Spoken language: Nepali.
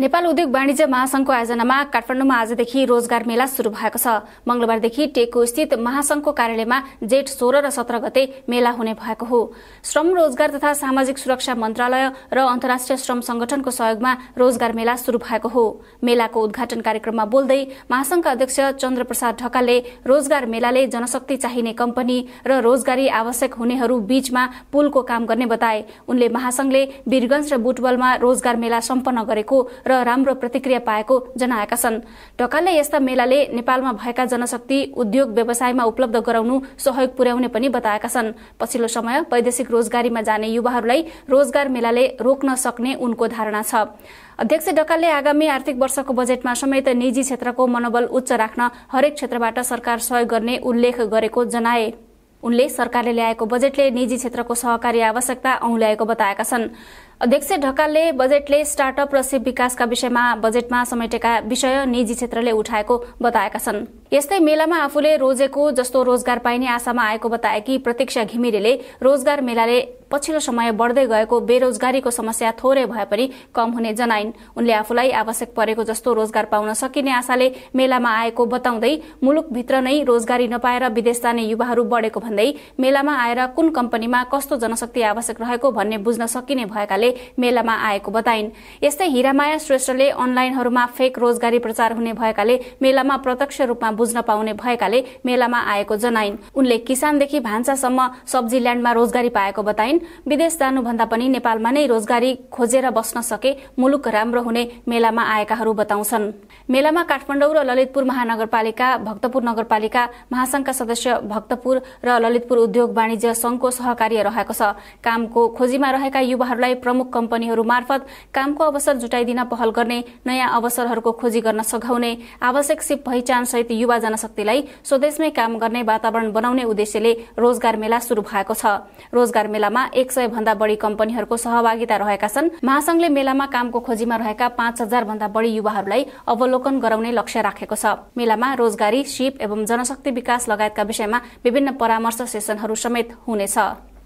नेपाल उद्योग वाणिज्य महासंघको आयोजनामा काठमाडौँमा आजदेखि रोजगार मेला शुरू भएको छ मंगलबारदेखि टेकु स्थित महासंघको कार्यालयमा जेठ सोह्र र सत्र गते मेला हुने भएको हो श्रम रोजगार तथा सामाजिक सुरक्षा मन्त्रालय र अन्तर्राष्ट्रिय श्रम संगठनको सहयोगमा रोजगार मेला शुरू भएको हो मेलाको उद्घाटन कार्यक्रममा बोल्दै महासंघका अध्यक्ष चन्द्रप्रसाद ढकालले रोजगार मेलाले जनशक्ति चाहिने कम्पनी र रोजगारी आवश्यक हुनेहरू बीचमा पुलको काम गर्ने बताए उनले महासंघले वीरगंज र बुटवलमा रोजगार मेला सम्पन्न गरेको र राम्रो प्रतिक्रिया पाएको जनाएका छन् ढकालले यस्ता मेलाले नेपालमा भएका जनशक्ति उद्योग व्यवसायमा उपलब्ध गराउनु सहयोग पुर्याउने पनि बताएका छन् पछिल्लो समय वैदेशिक रोजगारीमा जाने युवाहरूलाई रोजगार मेलाले रोक्न सक्ने उनको धारणा छ अध्यक्ष डकालले आगामी आर्थिक वर्षको बजेटमा समेत निजी क्षेत्रको मनोबल उच्च राख्न हरेक क्षेत्रबाट सरकार सहयोग गर्ने उल्लेख गरेको जनाए उनले सरकारले ल्याएको बजेटले निजी क्षेत्रको सहकारी आवश्यकता औल्याएको बताएका छन् अध्यक्ष ढकालले बजेटले स्टार्टअप र सिप विकासका विषयमा बजेटमा समेटेका विषय निजी क्षेत्रले उठाएको बताएका छन् यस्तै मेलामा आफूले रोजेको जस्तो रोजगार पाइने आशामा आएको बताएकी प्रतीक्षा घिमिरेले रोजगार मेलाले पछिल्लो समय बढ्दै गएको बेरोजगारीको समस्या थोरै भए पनि कम हुने जनाइन् उनले आफूलाई आवश्यक परेको जस्तो रोजगार पाउन सकिने आशाले मेलामा आएको बताउँदै मुलुकभित्र नै रोजगारी नपाएर विदेश जाने युवाहरू बढेको भन्दै मेलामा आएर कुन कम्पनीमा कस्तो जनशक्ति आवश्यक रहेको भन्ने बुझ्न सकिने भएकाले मेलामा आएको बताइन् यस्तै हिरामाया श्रेष्ठले अनलाइनहरूमा फेक रोजगारी प्रचार हुने भएकाले मेलामा प्रत्यक्ष रूपमा बुझ्न पाउने भएकाले मेलामा आएको जनाइन् उनले किसानदेखि भान्सासम्म सब्जी ल्याण्डमा रोजगारी पाएको बताइन् विदेश जानुभन्दा पनि नेपालमा नै रोजगारी खोजेर बस्न सके मुलुक राम्रो हुने मेलामा आएकाहरू बताउँछन् मेलामा काठमाडौँ र ललितपुर महानगरपालिका भक्तपुर नगरपालिका महासंघका सदस्य भक्तपुर र ललितपुर उद्योग वाणिज्य संघको सहकार्य रहेको छ कामको खोजीमा रहेका युवाहरूलाई प्रमुख कम्पनीहरू मार्फत कामको अवसर जुटाइदिन पहल गर्ने नयाँ अवसरहरूको खोजी गर्न सघाउने आवश्यक सिप पहिचान सहित युवा जनशक्तिलाई स्वदेशमै काम गर्ने वातावरण बनाउने उद्देश्यले रोजगार मेला शुरू भएको छ रोजगार मेलामा एक सय भन्दा बढी कम्पनीहरूको सहभागिता रहेका छन् महासंघले मेलामा कामको खोजीमा रहेका पाँच हजार भन्दा बढी युवाहरूलाई अवलोकन गराउने लक्ष्य राखेको छ मेलामा रोजगारी सिप एवं जनशक्ति विकास लगायतका विषयमा विभिन्न परामर्श सेसनहरू समेत हुनेछ